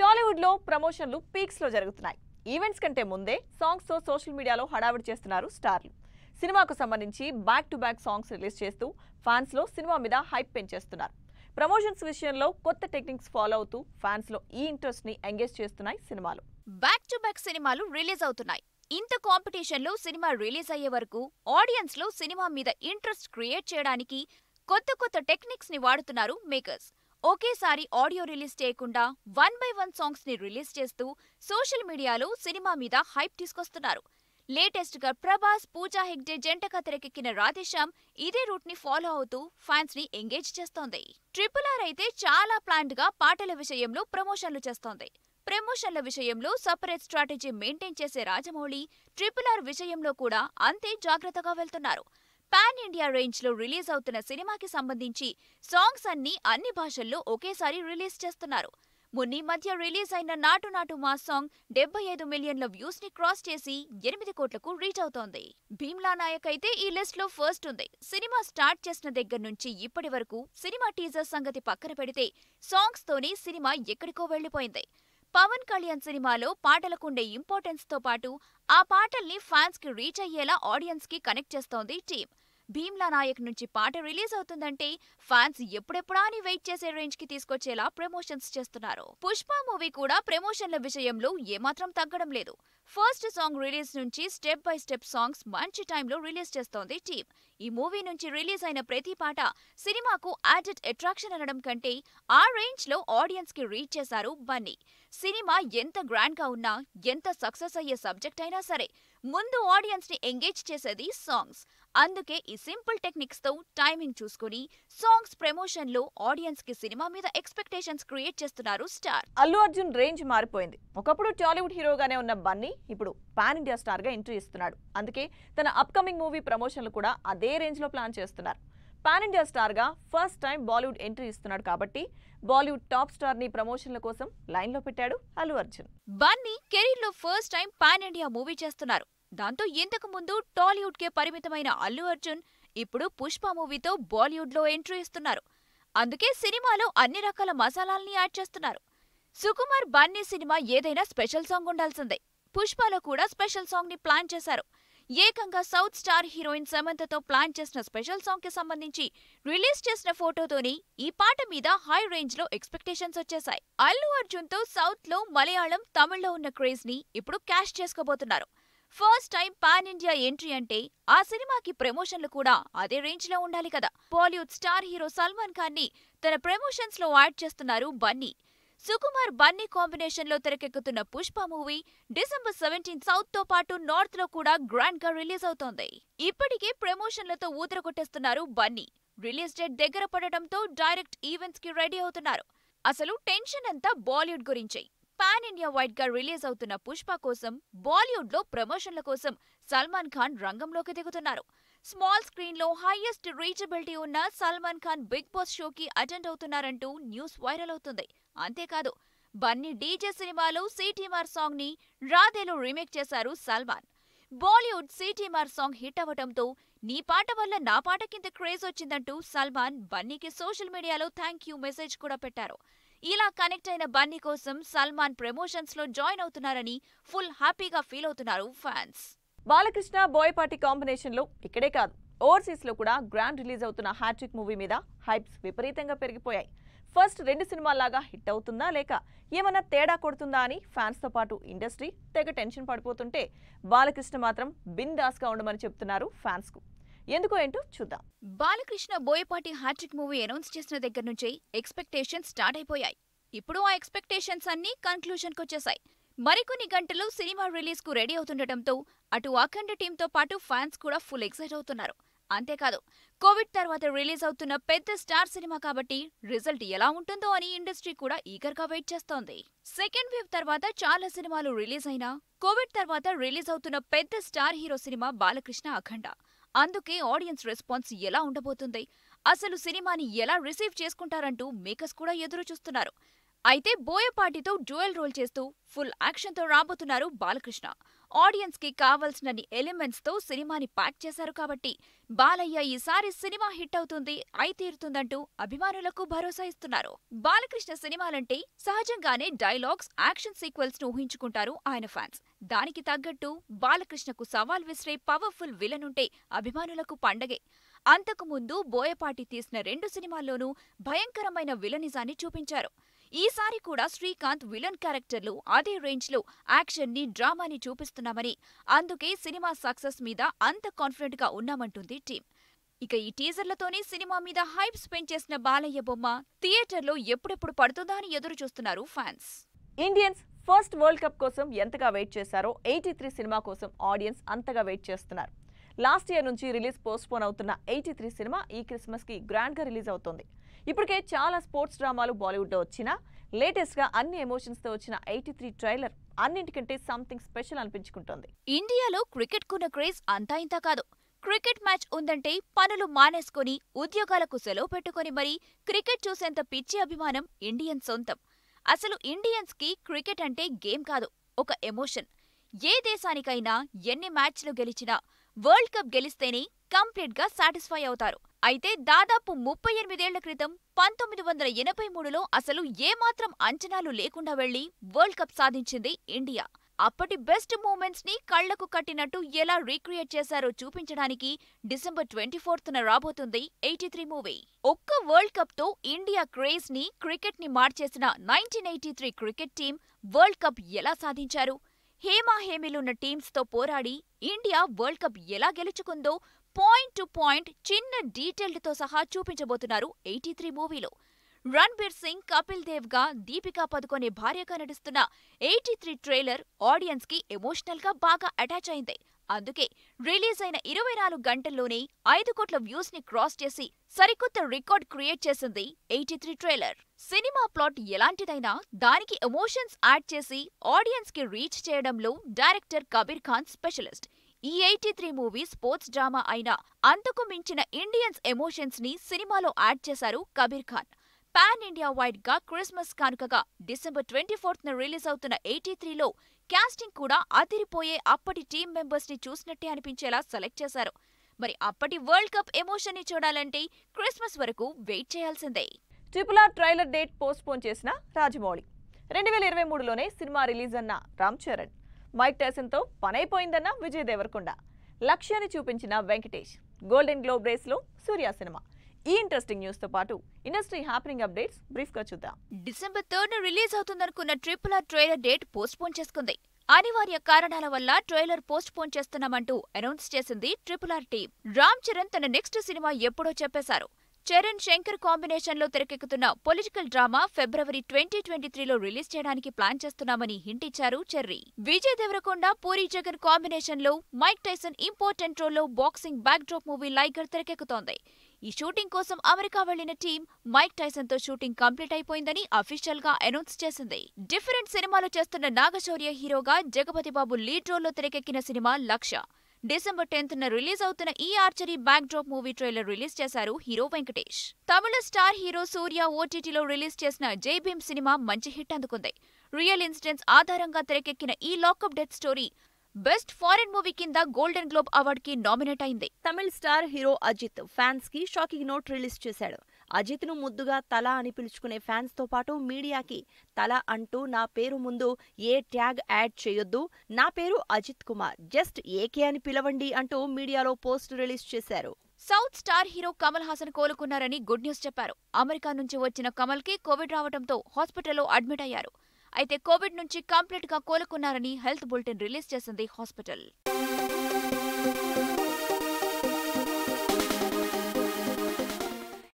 టాలీవుడ్ లో ప్రమోషన్లు పీక్స్ లో జరుగుతున్నాయి ఈవెంట్స్ కంటే ముందే సాంగ్స్ తో సోషల్ మీడియాలో హడావిడి చేస్తున్నారు స్టార్లు సినిమాకు సంబంధించి back to back songs release చేస్తూ ఫ్యాన్స్ లో సినిమా మీద హైప్ పెంచేస్తున్నారు ప్రమోషన్స్ విషయంలో కొత్త టెక్నిక్స్ ఫాలో అవుతూ ఫ్యాన్స్ లో ఈ ఇంట్రెస్ట్ ని ఎంగేజ్ చేస్తున్నాయి సినిమాలు బ్యాక్ టు బ్యాక్ సినిమాలు రిలీజ్ అవుతున్నాయి ఇంత కాంపిటీషన్లో సినిమా రిలీజ్ అయ్యే వరకు ఆడియన్స్లో సినిమా మీద ఇంట్రెస్ట్ క్రియేట్ చేయడానికి కొత్త కొత్త టెక్నిక్స్ ని వాడుతున్నారు మేకర్స్ ఒకేసారి ఆడియో రిలీజ్ చేయకుండా వన్ బై వన్ సాంగ్స్ ని రిలీజ్ చేస్తూ సోషల్ మీడియాలో సినిమా మీద హైప్ తీసుకొస్తున్నారు లేటెస్ట్ గా ప్రభాస్ పూజా హెగ్డే జంట తెరకెక్కిన రాధేశ్యామ్ ఇదే రూట్ ని ఫాలో అవుతూ ఫ్యాన్స్ ని ఎంగేజ్ చేస్తోంది ట్రిపుల్ ఆర్ అయితే చాలా ప్లాంట్ గా పాటల విషయంలో ప్రమోషన్లు చేస్తోంది ప్రమోషన్ల విషయంలో సపరేట్ స్ట్రాటజీ మెయింటైన్ చేసే రాజమౌళి ట్రిపుల్ ఆర్ విషయంలో కూడా అంతే జాగ్రత్తగా వెళ్తున్నారు పాన్ ఇండియా రేంజ్ లో రిలీజ్ అవుతున్న సినిమాకి సంబంధించి సాంగ్స్ అన్ని అన్ని భాషల్లో ఒకేసారి రిలీజ్ చేస్తున్నారు మొన్నీ మధ్య రిలీజ్ అయిన నాటు నాటు మా సాంగ్ డెబ్బై ఐదు మిలియన్ల వ్యూస్ ని క్రాస్ చేసి ఎనిమిది కోట్లకు రీచ్ అవుతోంది భీమ్లా నాయక్ అయితే ఈ లిస్ట్ లో ఫస్ట్ ఉంది సినిమా స్టార్ట్ చేసిన దగ్గర నుంచి ఇప్పటి వరకు సినిమా టీజర్ సంగతి పక్కన పెడితే సాంగ్స్ తోనే సినిమా ఎక్కడికో వెళ్లిపోయింది పవన్ కళ్యాణ్ సినిమాలో పాటలకుండే ఇంపార్టెన్స్ తో పాటు ఆ పాటల్ని ఫ్యాన్స్ కి రీచ్ అయ్యేలా ఆడియన్స్ కి కనెక్ట్ చేస్తోంది టీమ్ భీమ్లా నాయక్ నుంచి పాట రిలీజ్ అవుతుందంటే ఫ్యాన్స్ ఎప్పుడెప్పుడా అని వెయిట్ చేసే రేంజ్ కి తీసుకొచ్చేలా ప్రమోషన్స్ చేస్తున్నారు పుష్ప మూవీ కూడా ప్రమోషన్ల విషయంలో ఏమాత్రం తగ్గడం లేదు ఫస్ట్ సాంగ్ రిలీజ్ నుంచి స్టెప్ బై స్టెప్ సాంగ్స్ మంచి టైంలో రిలీజ్ చేస్తోంది టీమ్ ఈ మూవీ నుంచి రిలీజ్ అయిన ప్రతి పాట సినిమాకు యాడెడ్ అట్రాక్షన్ అనడం కంటే ఆ రేంజ్ లో ఆడియన్స్ కి రీచ్ చేశారు బన్నీ సినిమా ఎంత గ్రాండ్ గా ఉన్నా ఎంత సక్సెస్ అయ్యే సబ్జెక్ట్ అయినా సరే ముందు ఆడియన్స్ ని ఎంగేజ్ చేసేది సాంగ్స్ అందుకే ఈ సింపుల్ టెక్నిక్స్ తో టైమింగ్ చూసుకుని సాంగ్స్ ప్రమోషన్ లో ఆడియన్స్ కి సినిమా మీద ఎక్స్పెక్టేషన్స్ క్రియేట్ చేస్తున్నారు స్టార్ అల్లు అర్జున్ రేంజ్ మారిపోయింది ఒకప్పుడు టాలీవుడ్ హీరోగానే ఉన్న బన్నీ ఇప్పుడు పాన్ ఇండియా స్టార్ గా ఎంట్రీ ఇస్తున్నాడు అందుకే తన అప్కమింగ్ మూవీ ప్రమోషన్లు కూడా అదే రేంజ్ లో ప్లాన్ చేస్తున్నారు పాన్ ఇండియా స్టార్గా ఫస్ట్ టైం బాలీవుడ్ ఎంట్రీ ఇస్తున్నాడు కాబట్టి బాలీవుడ్ టాప్ స్టార్ ని ప్రమోషన్ల కోసం లైన్లో పెట్టాడు అల్లు అర్జున్ బన్నీ కెరీర్ లో first time pan India movie చేస్తున్నారు దాంతో ఇంతకు టాలీవుడ్ టాలీవుడ్కే పరిమితమైన అల్లు అర్జున్ ఇప్పుడు పుష్ప మూవీతో బాలీవుడ్లో ఎంట్రీ ఇస్తున్నారు అందుకే సినిమాలో అన్ని రకాల మసాలాల్ని యాడ్ చేస్తున్నారు సుకుమార్ బన్నీ సినిమా ఏదైనా స్పెషల్ సాంగ్ ఉండాల్సిందే పుష్పలో కూడా స్పెషల్ సాంగ్ని ప్లాన్ చేశారు ఏకంగా సౌత్ స్టార్ హీరోయిన్ సమంతతో ప్లాన్ చేసిన స్పెషల్ సాంగ్కి సంబంధించి రిలీజ్ చేసిన ఫోటోతోని ఈ పాట మీద హై రేంజ్లో ఎక్స్పెక్టేషన్స్ వచ్చేశాయి అల్లు అర్జున్తో సౌత్లో మలయాళం తమిళ్లో ఉన్న క్రేజ్ని ఇప్పుడు క్యాష్ చేసుకోబోతున్నారు first time pan India entry అంటే ఆ సినిమాకి ప్రమోషన్లు కూడా అదే రేంజ్ లో ఉండాలి కదా Bollywood star hero Salman Khan ని తన ప్రమోషన్స్ లో యాడ్ చేస్తున్నారు బన్నీ సుకుమార్ బన్నీ కాంబినేషన్ లో తెరకెక్కుతున్న Pushpa movie December seventeen south తో పాటు నార్త్ లో కూడా గ్రాండ్ గా రిలీజ్ అవుతోంది ఇప్పటికే ప్రమోషన్లతో ఊతర కొట్టేస్తున్నారు బన్నీ రిలీజ్ డేట్ దగ్గర పడటంతో డైరెక్ట్ ఈవెంట్స్ కి రెడీ అవుతున్నారు అసలు టెన్షన్ అంతా బాలీవుడ్ గురించే పాన్ ఇండియా వైడ్ గా రిలీజ్ అవుతున్న పుష్ప కోసం బాలీవుడ్ లో ప్రమోషన్ల కోసం సల్మాన్ ఖాన్ రంగంలోకి దిగుతున్నారు స్మాల్ స్క్రీన్ లో హైయెస్ట్ రీచబిలిటీ ఉన్న సల్మాన్ ఖాన్ బిగ్ బాస్ షోకి అటెండ్ అవుతున్నారంటూ న్యూస్ వైరల్ అవుతుంది అంతేకాదు బన్నీ డీజే సినిమాలో సిటీమార్ సాంగ్ ని రాధేలో రీమేక్ చేశారు Salman Bollywood Seetimaar song hit అవ్వటంతో నీ పాట వల్ల నా పాట కింద క్రేజ్ వచ్చిందంటూ సల్మాన్ బన్నీకి సోషల్ మీడియాలో థ్యాంక్ యూ మెసేజ్ కూడా పెట్టారు ఇలా కనెక్ట్ అయిన బన్నీ కోసం సల్మాన్ ప్రమోషన్స్ లో జాయిన్ అవుతున్నారని ఫుల్ హ్యాపీగా ఫీల్ అవుతున్నారు ఫ్యాన్స్ బాలకృష్ణ బోయపాటి కాంబినేషన్ లో ఇక్కడే కాదు ఓవర్సీస్ లో కూడా గ్రాండ్ రిలీజ్ అవుతున్న హ్యాట్రిక్ మూవీ మీద హైప్స్ విపరీతంగా పెరిగిపోయాయి ఫస్ట్ రెండు సినిమాల్లాగా హిట్ అవుతుందా లేక ఏమన్నా తేడా కొడుతుందా అని ఫ్యాన్స్తో పాటు ఇండస్ట్రీ తెగ టెన్షన్ పడిపోతుంటే బాలకృష్ణ మాత్రం బిందాస్గా ఉండమని చెప్తున్నారు ఫ్యాన్స్కు ఎందుకు ఏంటో చూద్దాం Balakrishna Boyapati hat-trick movie announce చేసిన దగ్గర నుంచే ఎక్స్పెక్టేషన్స్ స్టార్ట్ అయిపోయాయి ఇప్పుడు ఆ ఎక్స్పెక్టేషన్స్ అన్నీ కన్క్లూషన్కి వచ్చేసాయి మరికొన్ని గంటలు సినిమా రిలీజ్ కు రెడీ అవుతుండటంతో అటు అఖండ టీంతో పాటు ఫ్యాన్స్ కూడా ఫుల్ ఎక్సైట్ అవుతున్నారు అంతేకాదు కోవిడ్ తర్వాత రిలీజ్ అవుతున్న పెద్ద స్టార్ సినిమా కాబట్టి రిజల్ట్ ఎలా ఉంటుందో అని ఇండస్ట్రీ కూడా ఈగర్గా వెయిట్ చేస్తోంది సెకండ్ వేవ్ తర్వాత చాలా సినిమాలు రిలీజ్ అయినా కోవిడ్ తర్వాత రిలీజ్ అవుతున్న పెద్ద స్టార్ హీరో సినిమా బాలకృష్ణ అఖండ అందుకే ఆడియన్స్ రెస్పాన్స్ ఎలా ఉండబోతుంది అసలు సినిమాని ఎలా రిసీవ్ చేసుకుంటారంటూ మేకర్స్ కూడా ఎదురు చూస్తున్నారు అయితే బోయపాటితో డ్యూయల్ రోల్ చేస్తూ ఫుల్ యాక్షన్తో రాబోతున్నారు బాలకృష్ణ ఆడియన్స్ కి కావాల్సినన్ని ఎలిమెంట్స్తో సినిమాని ప్యాక్ చేశారు కాబట్టి బాలయ్య ఈసారి సినిమా హిట్ అవుతుంది అయి తీరుతుందంటూ అభిమానులకు భరోసా ఇస్తున్నారు బాలకృష్ణ సినిమాలంటే సహజంగానే డైలాగ్స్ యాక్షన్ సీక్వెల్స్ ను ఊహించుకుంటారు ఆయన ఫ్యాన్స్ దానికి తగ్గట్టు బాలకృష్ణకు సవాల్ విసిరే పవర్ఫుల్ విలన్ ఉంటే అభిమానులకు పండగే అంతకుముందు బోయపాటి తీసిన రెండు సినిమాల్లోనూ భయంకరమైన విలనిజాన్ని చూపించారు ఈసారి కూడా శ్రీకాంత్ విలన్ క్యారెక్టర్లు అదే రేంజ్లో యాక్షన్ని డ్రామాని చూపిస్తున్నామని అందుకే సినిమా సక్సెస్ మీద అంత కాన్ఫిడెంట్గా ఉన్నామంటుంది టీం ఇక ఈ టీజర్లతోనే సినిమా మీద హైప్ స్పెండ్ చేసిన బాలయ్య బొమ్మ థియేటర్లో ఎప్పుడెప్పుడు పడుతుందా అని ఎదురు చూస్తున్నారు fans Indians first world cup కోసం ఎంతగా వెయిట్ చేశారో ఎయిటీ త్రీ సినిమా కోసం ఆడియన్స్ అంతగా వెయిట్ చేస్తున్నారు లాస్ట్ ఇయర్ నుంచి రిలీజ్ పోస్ట్పోన్ అవుతున్న ఎయిటీ త్రీ సినిమా ఈ క్రిస్మస్కి గ్రాండ్గా రిలీజ్ అవుతోంది ఇప్పటికే చాలా స్పోర్ట్స్ డ్రామాలు బాలీవుడ్లో వచ్చిన లేటెస్ట్గా అన్ని ఎమోషన్స్తో వచ్చిన ఎయిటీ త్రీ ట్రైలర్ అన్నింటికంటే సంథింగ్ స్పెషల్ అనిపించుకుంటోంది ఇండియాలో క్రికెట్ కున్న క్రేజ్ అంతా ఇంత కాదు క్రికెట్ మ్యాచ్ ఉందంటే పనులు మానేసుకుని ఉద్యోగాలకు సెలవు పెట్టుకుని మరీ క్రికెట్ చూసేంత పిచ్చి అభిమానం ఇండియన్ సొంతం అసలు ఇండియన్స్కి క్రికెట్ అంటే గేమ్ కాదు ఒక ఎమోషన్ ఏ దేశానికైనా ఎన్ని మ్యాచ్లు గెలిచినా వరల్డ్ కప్ గెలిస్తేనే కంప్లీట్గా సాటిస్ఫై అవుతారు అయితే దాదాపు ముప్పై ఎనిమిదేళ్ల క్రితం పంతొమ్మిది వందల ఎనభై మూడులో అసలు ఏమాత్రం అంచనాలు లేకుండా వెళ్లి వరల్డ్ కప్ సాధించింది ఇండియా అప్పటి బెస్ట్ మూమెంట్స్ ని కళ్లకు కట్టినట్టు ఎలా రీక్రియేట్ చేశారో చూపించడానికి డిసెంబర్ ట్వంటీ ఫోర్త్న రాబోతుంది ఎయిటీ త్రీ మూవీ ఒక్క వరల్డ్ కప్ తో ఇండియా క్రేజ్ ని క్రికెట్ ని మార్చేసిన nineteen eighty three cricket team world cup ఎలా సాధించారు హేమాహేమిలున్న టీమ్స్తో పోరాడి ఇండియా వరల్డ్ కప్ ఎలా గెలుచుకుందో పాయింట్ టు పాయింట్ చిన్న డీటెయిల్డ్తో సహా చూపించబోతున్నారు ఎయిటీ త్రీ మూవీలో రణ్బీర్ సింగ్ కపిల్ దేవ్ గా దీపికా పదుకొనే భార్యగా నడుస్తున్న ఎయిటీ త్రీ ట్రైలర్ ఆడియన్స్ కి ఎమోషనల్ గా బాగా అటాచ్ అయింది అందుకే రిలీజ్ అయిన ఇరవై నాలుగు గంటల్లోనే ఐదు కోట్ల వ్యూస్ ని క్రాస్ చేసి సరికొత్త రికార్డ్ క్రియేట్ చేసింది ఎయిటీ త్రీ ట్రైలర్ సినిమా ప్లాట్ ఎలాంటిదైనా దానికి ఎమోషన్స్ యాడ్ చేసి ఆడియన్స్ కి రీచ్ చేయడంలో డైరెక్టర్ కబీర్ ఖాన్ స్పెషలిస్ట్ ఈ eighty three movie sports drama అయిన అంతకు మించిన ఇండియన్స్ ఎమోషన్స్ ని సినిమాలో యాడ్ చేశారు Kabir Khan pan India wide గా క్రిస్మస్ కానుకగా డిసెంబర్ ట్వంటీ ఫోర్త్ రిలీజ్ అవుతున్న ఎయిటీ e త్రీలో క్యాస్టింగ్ కూడా అదిరిపోయే అప్పటి టీం మెంబర్స్ ని చూసినట్టే అనిపించేలా సెలెక్ట్ చేశారు మరి అప్పటి వరల్డ్ కప్ ఎమోషన్ ని చూడాలంటే క్రిస్మస్ వరకు వెయిట్ చేయాల్సిందే triple R trailer date postpone చేసిన రాజమౌళి రెండు వేల ఇరవై మూడులోనే సినిమా రిలీజ్ అన్న రామ్ చరణ్ మైక్ టెసన్తో పనైపోయిందన్న విజయ్ దేవరకొండ లక్ష్యాన్ని చూపించిన వెంకటేష్ గోల్డెన్ గ్లోబ్ రేస్లో సూర్య సినిమా ఈ ఇంట్రెస్టింగ్ న్యూస్ తో పాటు ఇండస్ట్రీ హ్యాపెనింగ్ అప్డేట్స్ బ్రీఫ్ గా చూద్దాం డిసెంబర్ థర్డ్ ను రిలీజ్ అవుతుందనుకున్న triple R trailer date postpone చేసుకుంది అనివార్య కారణాల వల్ల ట్రైలర్ పోస్ట్ పోన్ చేస్తున్నామంటూ అనౌన్స్ చేసింది triple R team Ram Charan తన నెక్స్ట్ సినిమా ఎప్పుడో చెప్పేశారు చరణ్ శంకర్ కాంబినేషన్లో తెరకెక్కుతున్న political drama February twenty twenty త్రీలో రిలీజ్ చేయడానికి ప్లాన్ చేస్తున్నామని హింటిచ్చారు చెర్రీ విజయ్ దేవరకొండ పూరి జగన్ కాంబినేషన్లో మైక్ టైసన్ ఇంపార్టెంట్ రోల్లో boxing backdrop movie Liger తెరకెక్కుతోంది ఈ షూటింగ్ కోసం అమెరికా వెళ్లిన టీం మైక్ టైసన్ తో షూటింగ్ కంప్లీట్ అయిపోయిందని అఫీషియల్ గా అనౌన్స్ చేసింది డిఫరెంట్ సినిమాలు చేస్తున్న నాగశౌర్య హీరోగా జగపతి బాబు లీడ్ రోల్లో తెరకెక్కిన సినిమా లక్ష డిసెంబర్ టెన్త్ రిలీజ్ అవుతున్న ఈ archery backdrop movie trailer release చేశారు హీరో వెంకటేష్ తమిళ స్టార్ హీరో సూర్య ఓటీటీలో రిలీజ్ చేసిన జై భీమ్ సినిమా మంచి హిట్ అందుకుంది రియల్ ఇన్సిడెంట్స్ ఆధారంగా తెరకెక్కిన ఈ lockup death story best foreign movie కింద గోల్డెన్ గ్లోబ్ అవార్డ్ కి నామినేట్ అయింది తమిళ స్టార్ హీరో అజిత్ ఫ్యాన్స్ కి షాకింగ్ నోట్ రిలీజ్ చేశాడు అజిత్ను ముద్దుగా తల అని పిలుచుకునే ఫ్యాన్స్తో పాటు మీడియాకి తల అంటూ నా పేరు ముందు ఏ ట్యాగ్ యాడ్ చేయొద్దు నా పేరు అజిత్ కుమార్ జస్ట్ ఏకే అని పిలవండి అంటూ మీడియాలో పోస్ట్ రిలీజ్ చేశారు south star hero Kamal Haasan కోలుకున్నారని గుడ్ న్యూస్ చెప్పారు అమెరికా నుంచి వచ్చిన కమల్ కి కోవిడ్ రావడంతో హాస్పిటల్లో అడ్మిట్ అయ్యారు అయితే కోవిడ్ నుంచి కంప్లీట్ గా కోలుకున్నారని హెల్త్ బులెటిన్ రిలీజ్ చేసింది హాస్పిటల్